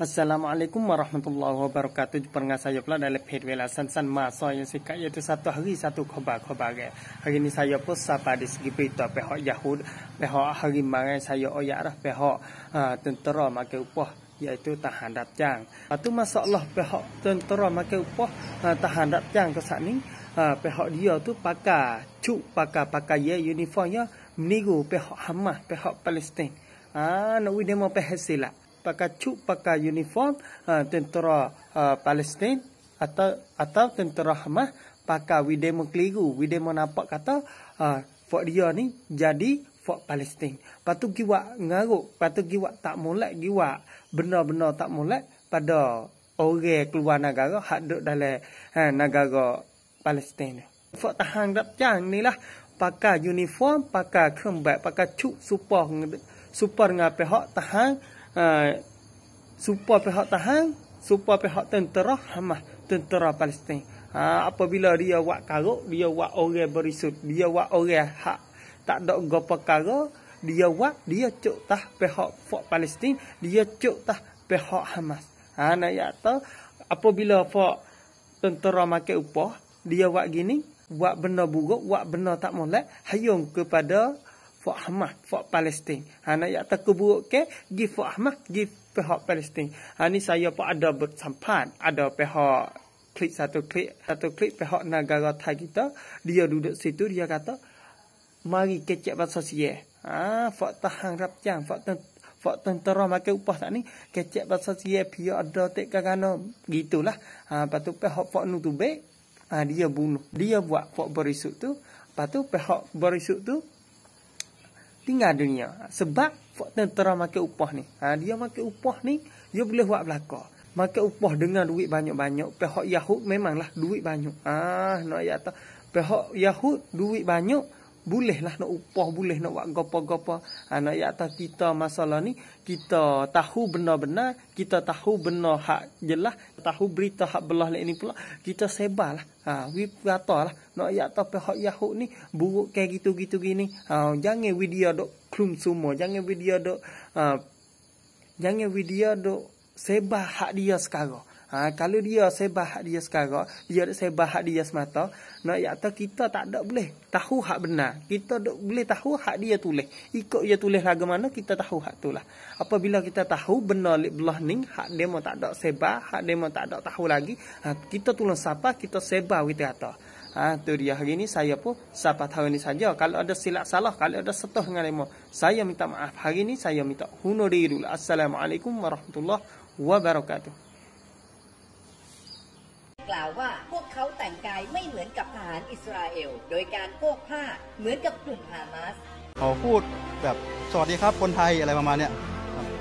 Assalamualaikum warahmatullahi wabarakatuh. Jumpa dengan saya pula dalam Pet Wela Sansan Masa yang sikat iaitu satu hari satu khabar-khabar. Hari ini saya pun sapa di segi berita pihak Yahud, pihak hari mai saya oyak dah pihak uh, tentera makan upah iaitu tahan rapjang. Satu masalah pihak tentera makan upah uh, tahan rapjang ke saat ni, uh, pihak dia tu pakai cuk pakai-pakai ya, uniformnya meniru pihak Hamas, pihak Palestin. Ah, uh, nak mau pehasilah pakai cuk pakai uniform uh, tentera uh, Palestin atau atau tentera Hamas pakai widemo keliru widemo nampak kata uh, fort dia ni jadi fok Palestin patu giwa ngaruk patu giwa tak mulai giwa benar-benar tak mulai pada orang keluar negara hak dalam uh, negara Palestin fok tahan dak jang ni lah pakai uniform pakai kembat pakai cuk super super dengan pihak tahan ha, supaya pihak tahan supaya pihak tentera Hamas tentera Palestin ha, apabila dia buat karuk dia buat orang berisut dia buat orang hak tak ada gopak kara dia buat dia cuk tah pihak fuk Palestin dia cuk tah pihak Hamas ha nak ya apabila fuk tentera makan upah dia buat gini buat benar buruk buat benar tak molek hayung kepada Fahmah, Fak Palestin. Ha nak yak tak buruk ke? Gi Fahmah, gi pihak Palestin. Ha ni saya pun ada bersampan, ada pihak klik satu klik, satu klik pihak negara Thai kita, dia duduk situ dia kata mari kecek bahasa sia. Ha, Fah tahan rap fak Fah Fak tentera makan upah tak ni. Kecek bahasa siya pihak ada tak kakana. Gitulah. Ha, lepas tu pihak fak nu tu baik. Ha, dia bunuh. Dia buat fak berisut tu. Lepas tu pihak berisuk tu tinggal dunia sebab faktor tentera makan upah ni ha, dia makan upah ni dia boleh buat belaka makan upah dengan duit banyak-banyak pihak Yahud memanglah duit banyak ah nak ya tahu pihak Yahud duit -banyak boleh lah nak upah, boleh nak buat gapa-gapa. Ha, nak ya atas kita masalah ni, kita tahu benar-benar, kita tahu benar hak jelah, tahu berita hak belah lain ni pula, kita sebarlah. Ha, we kata lah, nak ya atas pihak Yahud ni, buruk kayak gitu-gitu gini. Ha, jangan video dok klum semua, jangan video dok, ha, jangan video dok sebar hak dia sekarang. Ha, kalau dia sebah hak dia sekarang, dia ada sebah hak dia semata, nak yakta kita tak ada boleh tahu hak benar. Kita tak boleh tahu hak dia tulis. Ikut dia tulis lagu mana, kita tahu hak tu lah. Apabila kita tahu benar lip belah ni, hak dia mau tak ada sebah, hak dia mau tak ada tahu lagi, ha, kita tolong siapa, kita sebah kita kata. Ha, tu dia hari ni saya pun siapa tahu ni saja. Kalau ada silap salah, kalau ada setuh dengan lima, saya minta maaf. Hari ni saya minta hunurirul. Assalamualaikum warahmatullahi wabarakatuh. ล่าวว่าพวกเขาแต่งกายไม่เหมือนกับทหารอิสราเอล โดยการโพกผ้าเหมือนกับกลุ่มฮามาสเขาพูดแบบสวัสดีครับคนไทยอะไรประมาณเนี้ย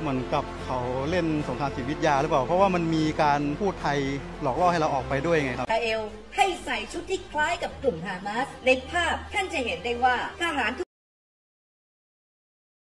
เหมือนกับเขาเล่นสงครามศิตวิทยาหรือเปล่าเพราะว่ามันมีการพูดไทยหลอกล่อให้เราออกไปด้วยไงครับอิสราเอลให้ใส่ชุดที่คล้ายกับกลุ่มฮามาสในภาพ ท่านจะเห็นได้ว่าทหาร